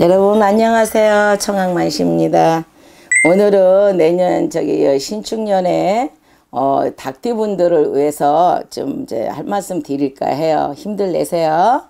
여러분 안녕하세요. 청학만시입니다. 오늘은 내년 저기 신축년에 어, 닭띠분들을 위해서 좀 이제 할 말씀 드릴까 해요. 힘들 내세요.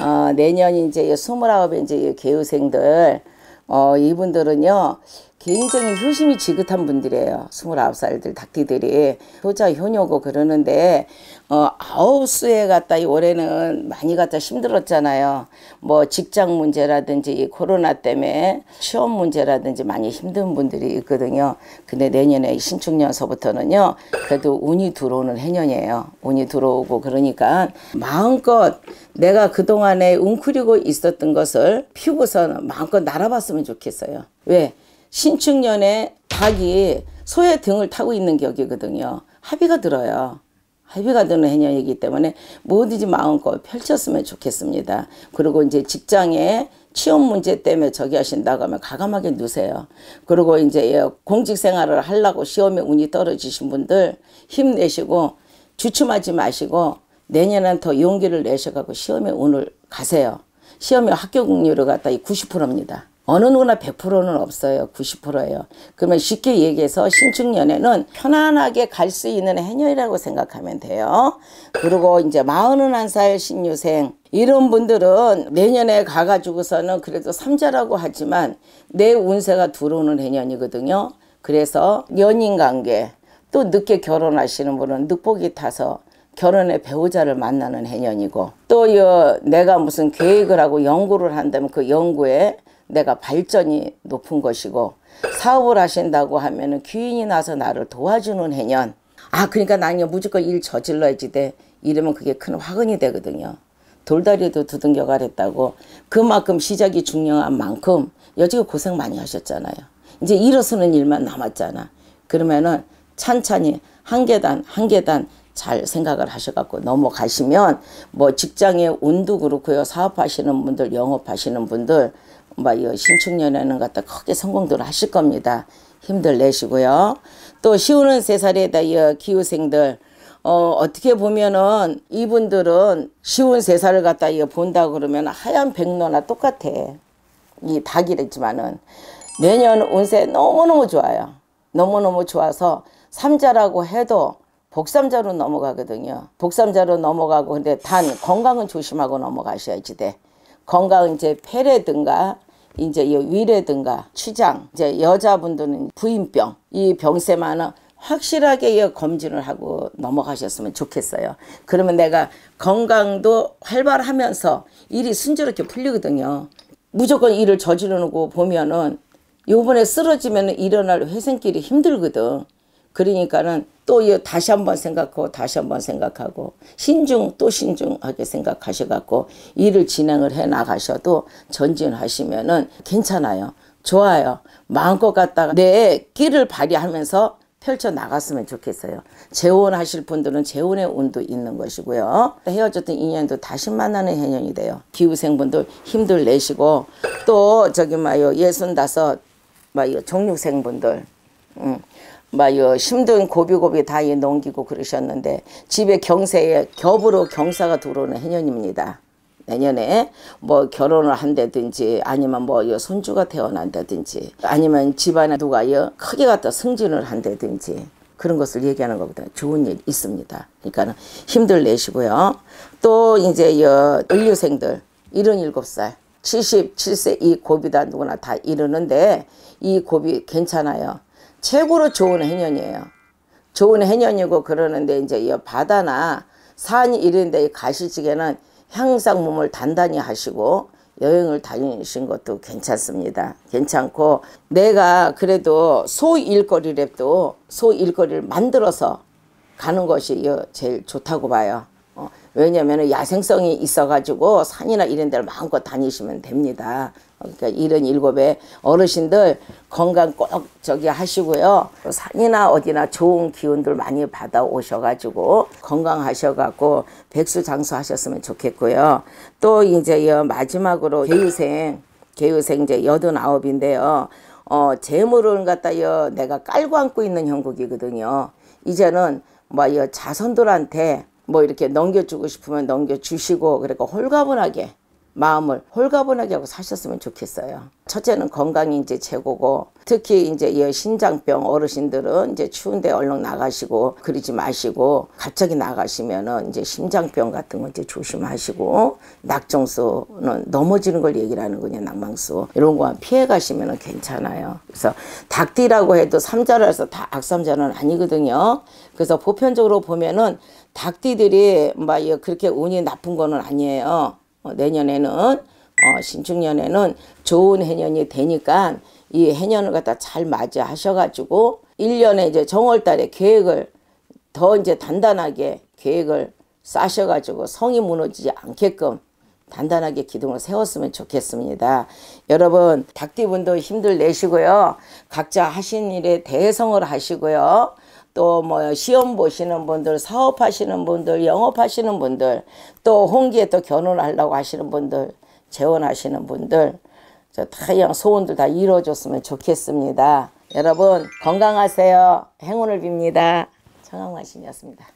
어, 내년 이제 29에 이제 개우생들 어, 이분들은요. 굉장히 효심이 지긋한 분들이에요. 29살들 닭띠들이 효자 효녀고 그러는데 어, 아홉수에 갔다 이 올해는 많이 갔다 힘들었잖아요. 뭐 직장 문제라든지 코로나 때문에 시험 문제라든지 많이 힘든 분들이 있거든요. 근데 내년에 신축년서부터는요. 그래도 운이 들어오는 해년이에요. 운이 들어오고 그러니까 마음껏 내가 그동안에 웅크리고 있었던 것을 피고서 마음껏 날아봤으면 좋겠어요. 왜? 신축년에 닭이 소의 등을 타고 있는 격이거든요. 합의가 들어요. 합의가 드는 해년이기 때문에 뭐든지 마음껏 펼쳤으면 좋겠습니다. 그리고 이제 직장에 취업 문제 때문에 저기 하신다고 하면 가감하게 누세요. 그리고 이제 예, 공직 생활을 하려고 시험에 운이 떨어지신 분들 힘내시고 주춤하지 마시고 내년엔 더 용기를 내셔가고 시험에 운을 가세요. 시험에 합격 확률을 갖다 90%입니다. 어느 누구나 100%는 없어요. 90%예요. 그러면 쉽게 얘기해서 신축년에는 편안하게 갈 수 있는 해녀이라고 생각하면 돼요. 그리고 이제 41살 신유생 이런 분들은 내년에 가가지고서는 그래도 삼자라고 하지만 내 운세가 들어오는 해년이거든요. 그래서 연인관계 또 늦게 결혼하시는 분은 늦복이 타서 결혼의 배우자를 만나는 해년이고 또 내가 무슨 계획을 하고 연구를 한다면 그 연구에 내가 발전이 높은 것이고 사업을 하신다고 하면은 귀인이 나서 나를 도와주는 해년 아 그러니까 나는 무조건 일 저질러야지 돼 이러면 그게 큰 화근이 되거든요 돌다리도 두둥겨 가랬다고 그만큼 시작이 중요한 만큼 여지껏 고생 많이 하셨잖아요 이제 일어서는 일만 남았잖아 그러면은 찬찬히 한 계단 한 계단 잘 생각을 하셔갖고 넘어가시면 뭐 직장의 운도 그렇고요 사업하시는 분들 영업하시는 분들 뭐이 신축년에는 갖다 크게 성공들 하실 겁니다. 힘들 내시고요. 또 시우는 세 살에다 이 기우생들 어, 어떻게 보면은 이분들은 쉬운 세살을 갖다 이거 본다 그러면 하얀 백로나 똑같아. 이 닭이랬지만은 내년 운세 너무너무 좋아요. 너무너무 좋아서 삼자라고 해도 복삼자로 넘어가거든요. 복삼자로 넘어가고 근데 단 건강은 조심하고 넘어가셔야지 돼. 건강은 이제 폐래든가 이제 이 위라든가 취장, 이제 여자분들은 부인병 이 병세만은 확실하게 검진을 하고 넘어가셨으면 좋겠어요. 그러면 내가 건강도 활발하면서 일이 순조롭게 풀리거든요. 무조건 일을 저지르고 보면은 요번에 쓰러지면 일어날 회생길이 힘들거든. 그러니까는 또 다시 한번 생각하고 다시 한번 생각하고 신중 또 신중하게 생각하셔갖고 일을 진행을 해 나가셔도 전진하시면은 괜찮아요. 좋아요. 마음껏 갖다가 내 끼를 발휘하면서 펼쳐 나갔으면 좋겠어요. 재혼하실 분들은 재혼의 운도 있는 것이고요. 헤어졌던 인연도 다시 만나는 인연이 돼요. 기우생분들 힘들 내시고 또 저기 뭐요 예순다섯 뭐요 종육생분들 음. 막요 힘든 고비고비 다 이 넘기고 그러셨는데 집에 경세에 겹으로 경사가 들어오는 해년입니다. 내년에 뭐 결혼을 한다든지 아니면 뭐요 손주가 태어난다든지 아니면 집안에 누가요 크게 갖다 승진을 한다든지 그런 것을 얘기하는 것보다 좋은 일 있습니다. 그러니까 는 힘들 내시고요. 또 이제 여 연류생들 일곱 살 77세 이 고비다 누구나 다이러는데이 고비 괜찮아요. 최고로 좋은 해년이에요. 좋은 해년이고 그러는데 이제 이 바다나 산 이런 이데 가시지게는 항상 몸을 단단히 하시고 여행을 다니신 것도 괜찮습니다. 괜찮고 내가 그래도 소 일거리랩도 소 일거리를 만들어서 가는 것이 제일 좋다고 봐요. 왜냐하면 야생성이 있어가지고 산이나 이런 데를 마음껏 다니시면 됩니다. 그러니까 이런 일곱에 어르신들 건강 꼭 저기 하시고요. 산이나 어디나 좋은 기운들 많이 받아 오셔가지고 건강하셔가지고 백수장수 하셨으면 좋겠고요. 또 이제 마지막으로 개유생, 개유생 이제 여든아홉인데요. 어, 재물을 갖다 여 내가 깔고 앉고 있는 형국이거든요. 이제는 뭐여 자손들한테 뭐 이렇게 넘겨주고 싶으면 넘겨주시고 그리고 홀가분하게 마음을 홀가분하게 하고 사셨으면 좋겠어요. 첫째는 건강이 이제 최고고 특히 이제 이 신장병 어르신들은 이제 추운데 얼른 나가시고 그러지 마시고 갑자기 나가시면은 이제 심장병 같은 거 이제 조심하시고 낙정수는 넘어지는 걸 얘기를 하는 거냐 낙망수 이런 거 피해 가시면은 괜찮아요. 그래서 닭띠라고 해도 삼자라서 다 악삼자는 아니거든요. 그래서 보편적으로 보면은 닭띠들이 막 뭐 그렇게 운이 나쁜 거는 아니에요. 어, 내년에는 어, 신축년에는 좋은 해년이 되니까 이 해년을 갖다 잘 맞이하셔가지고 1년에 이제 정월달에 계획을 더 이제 단단하게 계획을 싸셔가지고 성이 무너지지 않게끔 단단하게 기둥을 세웠으면 좋겠습니다. 여러분 닭띠분도 힘들 내시고요. 각자 하신 일에 대성을 하시고요. 또뭐 시험 보시는 분들, 사업하시는 분들, 영업하시는 분들, 또 홍기에 또 결혼하려고 하시는 분들, 재혼하시는 분들, 저 다양 소원들 다 이루어졌으면 좋겠습니다. 여러분 건강하세요. 행운을 빕니다. 청황마신이었습니다